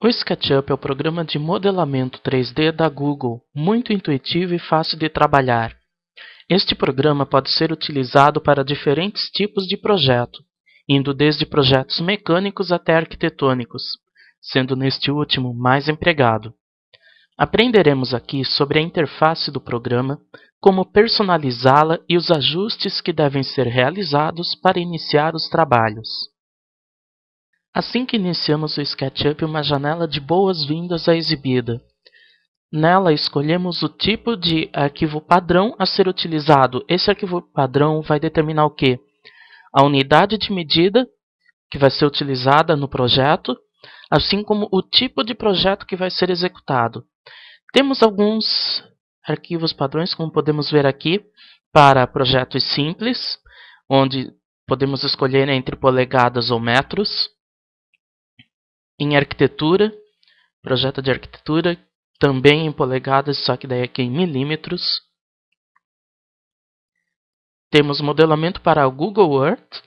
O SketchUp é o programa de modelamento 3D da Google, muito intuitivo e fácil de trabalhar. Este programa pode ser utilizado para diferentes tipos de projeto, indo desde projetos mecânicos até arquitetônicos, sendo neste último mais empregado. Aprenderemos aqui sobre a interface do programa, como personalizá-la e os ajustes que devem ser realizados para iniciar os trabalhos. Assim que iniciamos o SketchUp, uma janela de boas-vindas é exibida. Nela, escolhemos o tipo de arquivo padrão a ser utilizado. Esse arquivo padrão vai determinar o que? A unidade de medida que vai ser utilizada no projeto, assim como o tipo de projeto que vai ser executado. Temos alguns arquivos padrões, como podemos ver aqui, para projetos simples, onde podemos escolher entre polegadas ou metros em arquitetura, projeto de arquitetura, também em polegadas, só que daí aqui em milímetros. Temos modelamento para o Google Earth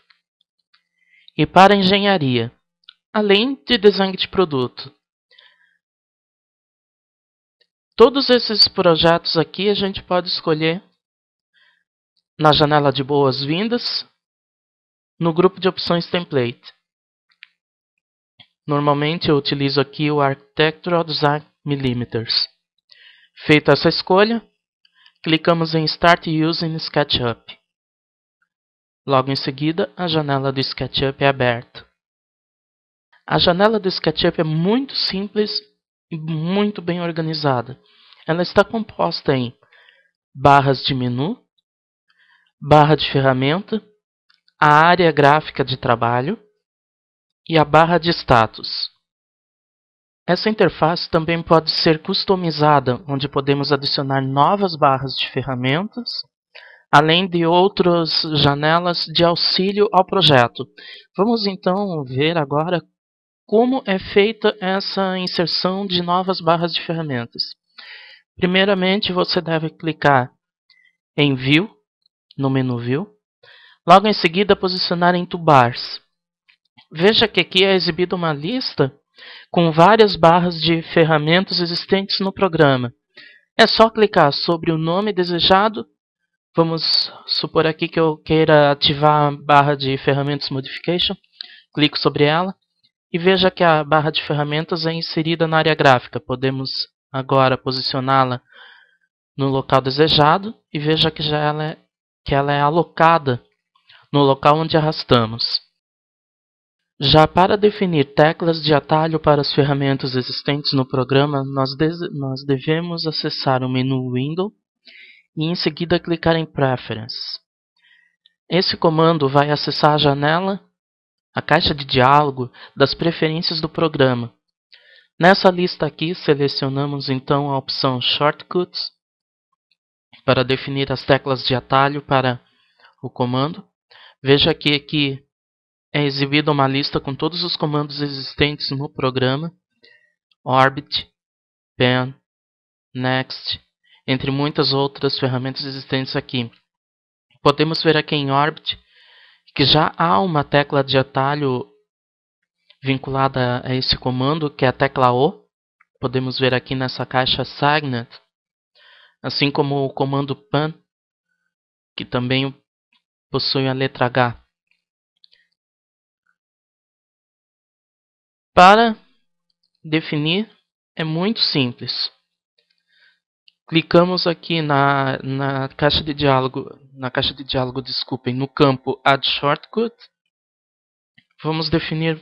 e para engenharia, além de design de produto. Todos esses projetos aqui a gente pode escolher na janela de boas-vindas, no grupo de opções template. Normalmente eu utilizo aqui o Architectural Design Millimeters. Feita essa escolha, clicamos em Start Using SketchUp. Logo em seguida, a janela do SketchUp é aberta. A janela do SketchUp é muito simples e muito bem organizada. Ela está composta em barras de menu, barra de ferramenta, a área gráfica de trabalho, e a barra de status. Essa interface também pode ser customizada, onde podemos adicionar novas barras de ferramentas, além de outras janelas de auxílio ao projeto. Vamos então ver agora como é feita essa inserção de novas barras de ferramentas. Primeiramente, você deve clicar em View, no menu View. Logo em seguida, posicionar em Toolbars. Veja que aqui é exibida uma lista com várias barras de ferramentas existentes no programa. É só clicar sobre o nome desejado. Vamos supor aqui que eu queira ativar a barra de ferramentas modification. Clico sobre ela e veja que a barra de ferramentas é inserida na área gráfica. Podemos agora posicioná-la no local desejado e veja que, já ela, é, que ela é alocada no local onde arrastamos. Já para definir teclas de atalho para as ferramentas existentes no programa, nós, nós devemos acessar o menu Window e em seguida clicar em Preferences. Esse comando vai acessar a janela, a caixa de diálogo das preferências do programa. Nessa lista aqui, selecionamos então a opção Shortcuts para definir as teclas de atalho para o comando. Veja aqui que é exibida uma lista com todos os comandos existentes no programa Orbit, Pen, Next, entre muitas outras ferramentas existentes aqui. Podemos ver aqui em Orbit que já há uma tecla de atalho vinculada a esse comando, que é a tecla O. Podemos ver aqui nessa caixa Signet, assim como o comando PAN, que também possui a letra H. Para definir é muito simples. Clicamos aqui na, na caixa de diálogo, na caixa de diálogo, desculpem, no campo Add Shortcut. Vamos definir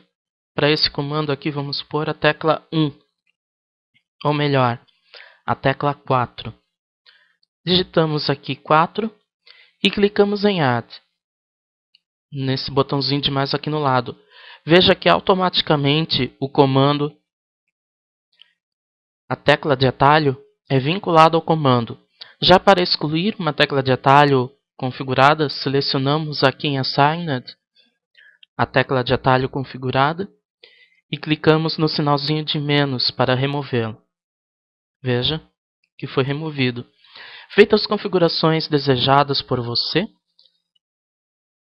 para esse comando aqui, vamos pôr a tecla 1, ou melhor, a tecla 4. Digitamos aqui 4 e clicamos em Add, nesse botãozinho de mais aqui no lado veja que automaticamente o comando a tecla de atalho é vinculada ao comando. Já para excluir uma tecla de atalho configurada, selecionamos aqui em Assigned a tecla de atalho configurada e clicamos no sinalzinho de menos para removê-lo. Veja que foi removido. Feitas as configurações desejadas por você,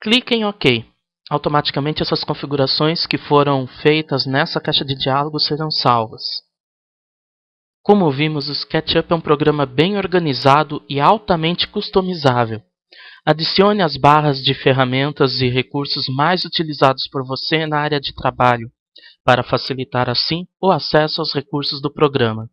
clique em OK automaticamente essas configurações que foram feitas nessa caixa de diálogo serão salvas. Como vimos, o SketchUp é um programa bem organizado e altamente customizável. Adicione as barras de ferramentas e recursos mais utilizados por você na área de trabalho, para facilitar assim o acesso aos recursos do programa.